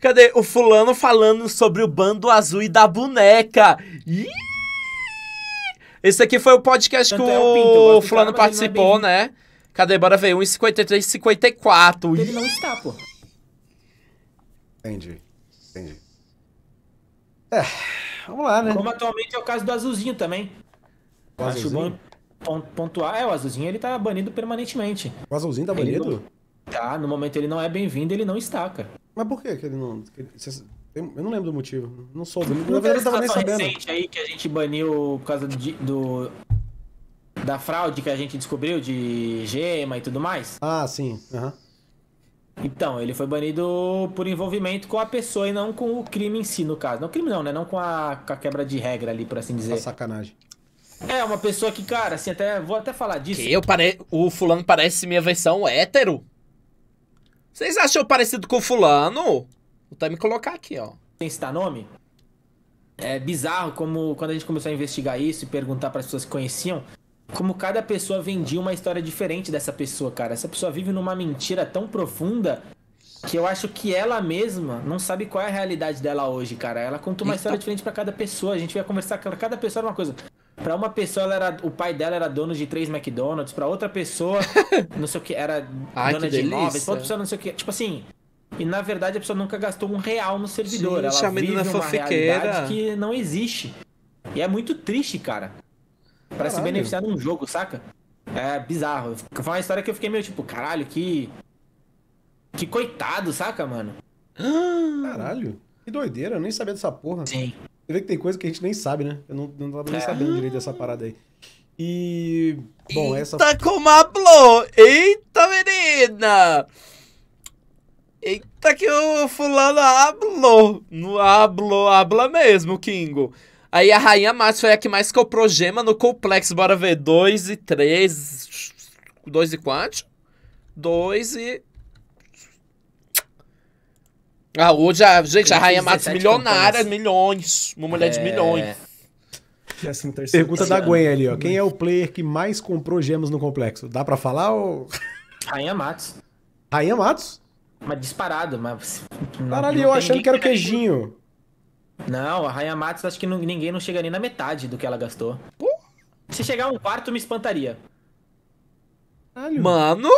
Cadê o fulano falando sobre o bando azul e da boneca? Esse aqui foi o podcast que é o, pinto, o fulano é participou, é né? Cadê? Bora ver. 1,53, 54. Ele não está, pô. Entendi. Entendi. É, vamos lá, né? Como atualmente é o caso do Azulzinho também. O Acho bom pontuar. É, o Azulzinho ele tá banido permanentemente. O Azulzinho tá banido? tá, no momento ele não é bem-vindo, ele não está, cara. Mas por que, que ele não. eu não lembro do motivo. Não soube. Não, na verdade, eu tava nem sabendo. recente aí que a gente baniu por causa do, do, Da fraude que a gente descobriu de gema e tudo mais. Ah, sim. Uhum. Então, ele foi banido por envolvimento com a pessoa e não com o crime em si, no caso. Não crime não, né? Não com a, com a quebra de regra ali, por assim tá dizer. Uma sacanagem. É, uma pessoa que, cara, assim, até vou até falar disso. Que eu pare... O fulano parece minha versão hétero. Vocês acham parecido com fulano? Vou até me colocar aqui, ó. Sem citar nome? É bizarro como quando a gente começou a investigar isso e perguntar para as pessoas que conheciam, como cada pessoa vendia uma história diferente dessa pessoa, cara. Essa pessoa vive numa mentira tão profunda que eu acho que ela mesma não sabe qual é a realidade dela hoje, cara. Ela conta uma Eita. Então história diferente para cada pessoa. A gente vai conversar com cada pessoa é uma coisa. Pra uma pessoa, ela era, o pai dela era dono de três McDonald's, pra outra pessoa, não sei o que, era Ai, dona que de imóveis, pra outra pessoa, não sei o que. Tipo assim, e na verdade a pessoa nunca gastou um real no servidor. Gente, ela vive uma fofiqueira. realidade que não existe. E é muito triste, cara. Para se beneficiar num jogo, saca? É bizarro. Foi uma história que eu fiquei meio tipo, caralho, que. Que coitado, saca, mano? Caralho. Que doideira, eu nem sabia dessa porra. Sim. Você vê que tem coisa que a gente nem sabe, né? Eu não, não tava nem é. sabendo direito dessa parada aí. E. Bom, Eita, essa. Eita, como hablou! Eita, menina! Eita, que o fulano hablou! No hablou, abla mesmo, Kingo. Aí a Rainha Márcia foi a que mais comprou gema no complexo. Bora ver. 2 e 3. 2 e quanto? 2 e. Ah, hoje, a, gente, a rainha Matos milionária, milhões. Uma mulher é... de milhões. assim, terceiro Pergunta da Gwen ano. ali, ó. Quem é o player que mais comprou gemas no complexo? Dá pra falar ou. Rainha Matos. Rainha Matos? Mas disparado, mas. Caralho, eu achando que era o queijinho. Não, a Rainha Matos acho que não, ninguém não chega nem na metade do que ela gastou. Pô? Se chegar um quarto, me espantaria. Caralho. Mano!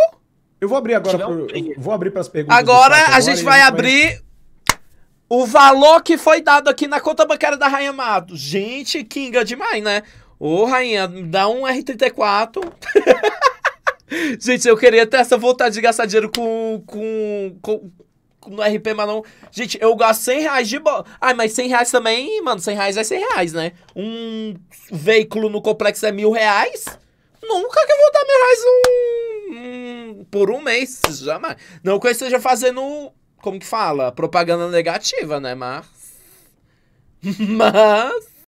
Eu vou abrir agora. Pro, um vou abrir pras perguntas. Agora, agora a gente vai abrir o valor que foi dado aqui na conta bancária da Rainha Amado. Gente, Kinga é demais, né? Ô, Rainha, dá um R34. Gente, eu queria ter essa vontade de gastar dinheiro com, com, com no RP, mas não. Gente, eu gasto 100 reais de bola. Ah, mas 100 reais também, mano, 100 reais é 100 reais, né? Um veículo no complexo é mil reais. Nunca que eu vou dar mil reais um, um por um mês, jamais. Não que eu esteja fazendo como que fala? Propaganda negativa, né? Mas. Mas.